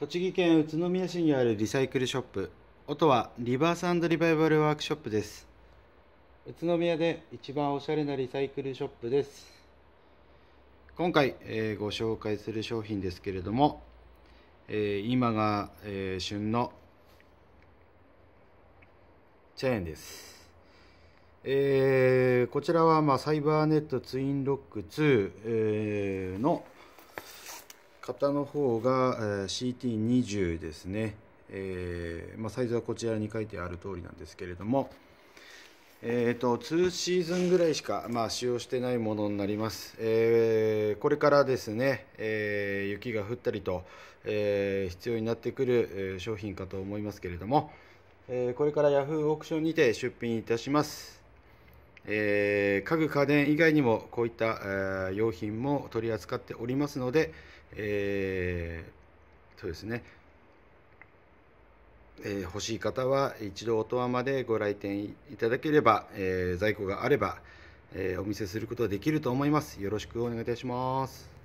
栃木県宇都宮市にあるリサイクルショップ音はリバースリバイバルワークショップです宇都宮で一番おしゃれなリサイクルショップです今回、えー、ご紹介する商品ですけれども、えー、今が、えー、旬のチェーンですえー、こちらは、まあ、サイバーネットツインロック2、えー、の、型の方が、え CT20 ですね、えーまあ、サイズはこちらに書いてある通りなんですけれども、えーと、2シーズンぐらいしか、まあ、使用してないものになります、えー、これからですね、えー、雪が降ったりと、えー、必要になってくる、商品かと思いますけれども、えー、これから Yahoo オークションにて出品いたしますえー、家具家電以外にもこういった、えー、用品も取り扱っておりますので、えー、そうですね、えー、欲しい方は一度音羽までご来店いただければ、えー、在庫があれば、えー、お見せすることができると思います。よろしくお願いいたします。